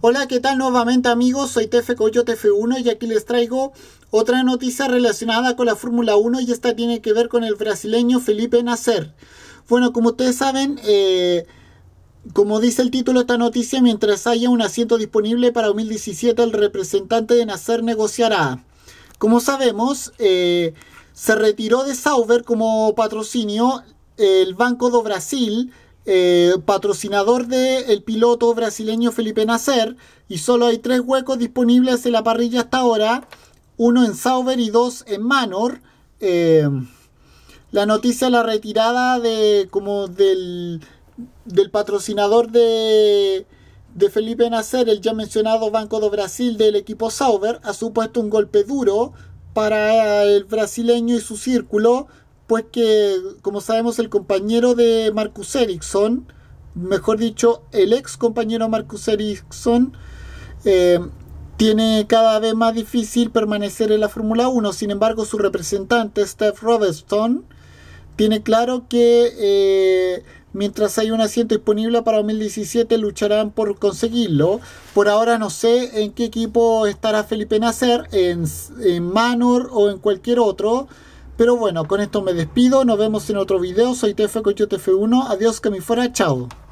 Hola, ¿qué tal nuevamente amigos? Soy TF Coyo TF1 y aquí les traigo otra noticia relacionada con la Fórmula 1 y esta tiene que ver con el brasileño Felipe Nasser. Bueno, como ustedes saben, eh, como dice el título de esta noticia, mientras haya un asiento disponible para 2017, el representante de Nasser negociará. Como sabemos, eh, se retiró de Sauber como patrocinio el Banco do Brasil, eh, patrocinador del piloto brasileño Felipe Nacer, y solo hay tres huecos disponibles en la parrilla hasta ahora, uno en Sauber y dos en Manor. Eh, la noticia de la retirada de como del, del patrocinador de, de Felipe Nacer, el ya mencionado Banco do Brasil del equipo Sauber, ha supuesto un golpe duro para el brasileño y su círculo, pues que, como sabemos, el compañero de Marcus Ericsson, mejor dicho, el ex compañero Marcus Ericsson, eh, tiene cada vez más difícil permanecer en la Fórmula 1. Sin embargo, su representante, Steph Robertson, tiene claro que eh, mientras hay un asiento disponible para 2017 lucharán por conseguirlo. Por ahora no sé en qué equipo estará Felipe Nacer, en Manor o en cualquier otro. Pero bueno, con esto me despido. Nos vemos en otro video. Soy TF Coyote F1. Adiós, que me fuera. Chao.